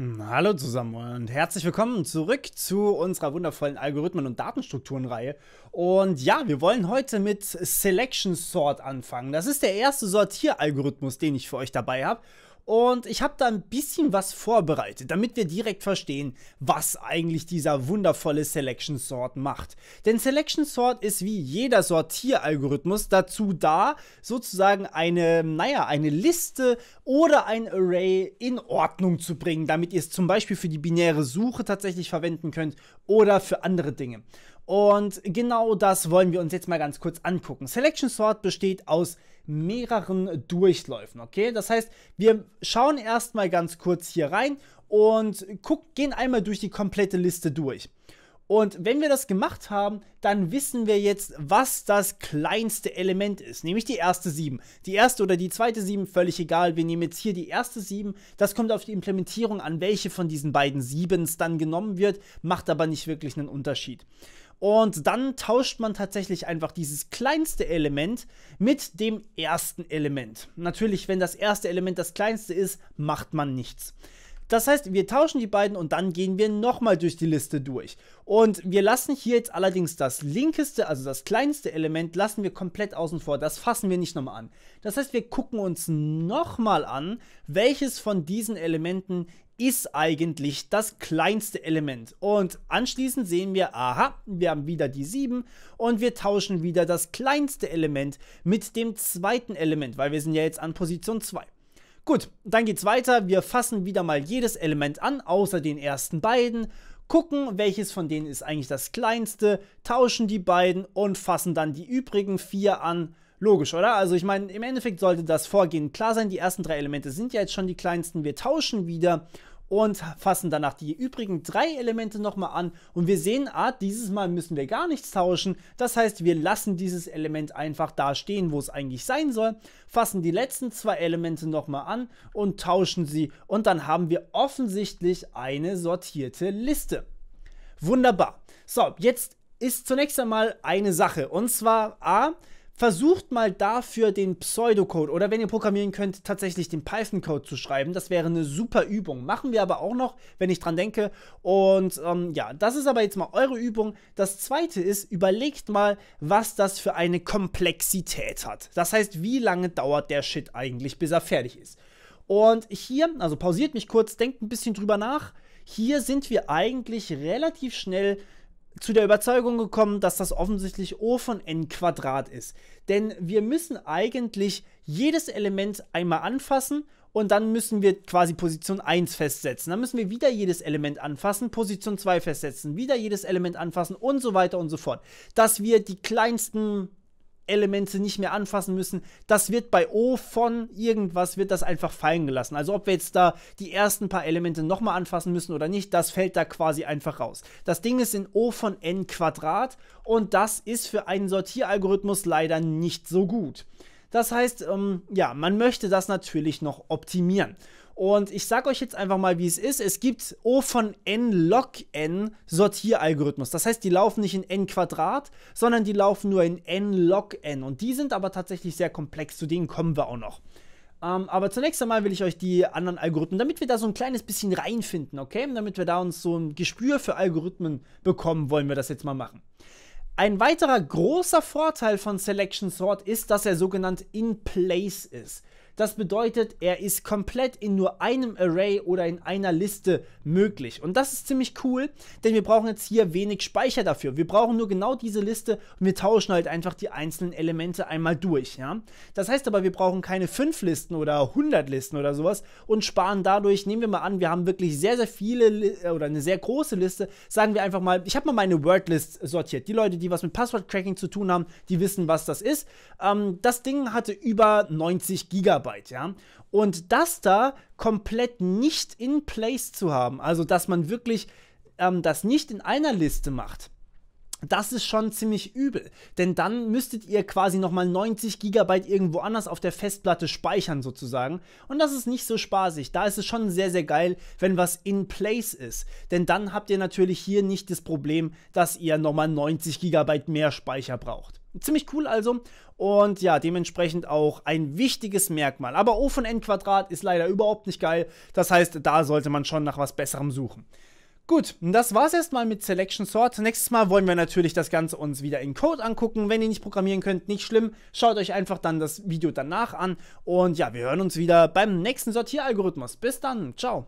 Hm, hallo zusammen und herzlich willkommen zurück zu unserer wundervollen Algorithmen- und Datenstrukturenreihe. Und ja, wir wollen heute mit Selection Sort anfangen. Das ist der erste Sortieralgorithmus, den ich für euch dabei habe. Und ich habe da ein bisschen was vorbereitet, damit wir direkt verstehen, was eigentlich dieser wundervolle Selection Sort macht. Denn Selection Sort ist wie jeder Sortieralgorithmus dazu da, sozusagen eine, naja, eine Liste oder ein Array in Ordnung zu bringen, damit ihr es zum Beispiel für die binäre Suche tatsächlich verwenden könnt oder für andere Dinge. Und genau das wollen wir uns jetzt mal ganz kurz angucken. Selection Sort besteht aus mehreren Durchläufen, okay? Das heißt, wir schauen erstmal ganz kurz hier rein und guck, gehen einmal durch die komplette Liste durch. Und wenn wir das gemacht haben, dann wissen wir jetzt, was das kleinste Element ist, nämlich die erste 7. Die erste oder die zweite 7, völlig egal. Wir nehmen jetzt hier die erste 7. Das kommt auf die Implementierung an, welche von diesen beiden 7s dann genommen wird, macht aber nicht wirklich einen Unterschied. Und dann tauscht man tatsächlich einfach dieses kleinste Element mit dem ersten Element. Natürlich, wenn das erste Element das kleinste ist, macht man nichts. Das heißt, wir tauschen die beiden und dann gehen wir nochmal durch die Liste durch. Und wir lassen hier jetzt allerdings das linkeste, also das kleinste Element, lassen wir komplett außen vor. Das fassen wir nicht nochmal an. Das heißt, wir gucken uns nochmal an, welches von diesen Elementen ist eigentlich das kleinste Element. Und anschließend sehen wir, aha, wir haben wieder die 7 und wir tauschen wieder das kleinste Element mit dem zweiten Element, weil wir sind ja jetzt an Position 2. Gut, dann geht's weiter. Wir fassen wieder mal jedes Element an, außer den ersten beiden, gucken, welches von denen ist eigentlich das kleinste, tauschen die beiden und fassen dann die übrigen vier an Logisch, oder? Also ich meine, im Endeffekt sollte das Vorgehen klar sein. Die ersten drei Elemente sind ja jetzt schon die kleinsten. Wir tauschen wieder und fassen danach die übrigen drei Elemente nochmal an. Und wir sehen, ah, dieses Mal müssen wir gar nichts tauschen. Das heißt, wir lassen dieses Element einfach da stehen, wo es eigentlich sein soll, fassen die letzten zwei Elemente nochmal an und tauschen sie. Und dann haben wir offensichtlich eine sortierte Liste. Wunderbar. So, jetzt ist zunächst einmal eine Sache. Und zwar A, Versucht mal dafür den Pseudocode oder wenn ihr programmieren könnt, tatsächlich den Python-Code zu schreiben. Das wäre eine super Übung. Machen wir aber auch noch, wenn ich dran denke. Und ähm, ja, das ist aber jetzt mal eure Übung. Das zweite ist, überlegt mal, was das für eine Komplexität hat. Das heißt, wie lange dauert der Shit eigentlich, bis er fertig ist. Und hier, also pausiert mich kurz, denkt ein bisschen drüber nach. Hier sind wir eigentlich relativ schnell zu der Überzeugung gekommen, dass das offensichtlich O von n Quadrat ist. Denn wir müssen eigentlich jedes Element einmal anfassen und dann müssen wir quasi Position 1 festsetzen. Dann müssen wir wieder jedes Element anfassen, Position 2 festsetzen, wieder jedes Element anfassen und so weiter und so fort. Dass wir die kleinsten Elemente nicht mehr anfassen müssen. Das wird bei O von irgendwas, wird das einfach fallen gelassen. Also ob wir jetzt da die ersten paar Elemente nochmal anfassen müssen oder nicht, das fällt da quasi einfach raus. Das Ding ist in O von n Quadrat und das ist für einen Sortieralgorithmus leider nicht so gut. Das heißt, ähm, ja, man möchte das natürlich noch optimieren. Und ich sage euch jetzt einfach mal, wie es ist. Es gibt O von n log n Sortieralgorithmus. Das heißt, die laufen nicht in n Quadrat, sondern die laufen nur in n log n. Und die sind aber tatsächlich sehr komplex. Zu denen kommen wir auch noch. Ähm, aber zunächst einmal will ich euch die anderen Algorithmen, damit wir da so ein kleines bisschen reinfinden, okay? Damit wir da uns so ein Gespür für Algorithmen bekommen, wollen wir das jetzt mal machen. Ein weiterer großer Vorteil von Selection Sort ist, dass er sogenannt in place ist. Das bedeutet, er ist komplett in nur einem Array oder in einer Liste möglich. Und das ist ziemlich cool, denn wir brauchen jetzt hier wenig Speicher dafür. Wir brauchen nur genau diese Liste und wir tauschen halt einfach die einzelnen Elemente einmal durch. Ja? Das heißt aber, wir brauchen keine 5 Listen oder 100 Listen oder sowas und sparen dadurch, nehmen wir mal an, wir haben wirklich sehr, sehr viele äh, oder eine sehr große Liste. Sagen wir einfach mal, ich habe mal meine Wordlist sortiert. Die Leute, die was mit Passwort-Cracking zu tun haben, die wissen, was das ist. Ähm, das Ding hatte über 90 Gigabyte. Arbeit, ja. Und das da komplett nicht in place zu haben, also dass man wirklich ähm, das nicht in einer Liste macht, das ist schon ziemlich übel, denn dann müsstet ihr quasi nochmal 90 Gigabyte irgendwo anders auf der Festplatte speichern sozusagen und das ist nicht so spaßig. Da ist es schon sehr, sehr geil, wenn was in place ist, denn dann habt ihr natürlich hier nicht das Problem, dass ihr nochmal 90 Gigabyte mehr Speicher braucht. Ziemlich cool also und ja, dementsprechend auch ein wichtiges Merkmal. Aber O von n Quadrat ist leider überhaupt nicht geil. Das heißt, da sollte man schon nach was Besserem suchen. Gut, das war's erstmal mit Selection Sort. Nächstes Mal wollen wir natürlich das Ganze uns wieder in Code angucken. Wenn ihr nicht programmieren könnt, nicht schlimm. Schaut euch einfach dann das Video danach an. Und ja, wir hören uns wieder beim nächsten Sortieralgorithmus. Bis dann, ciao.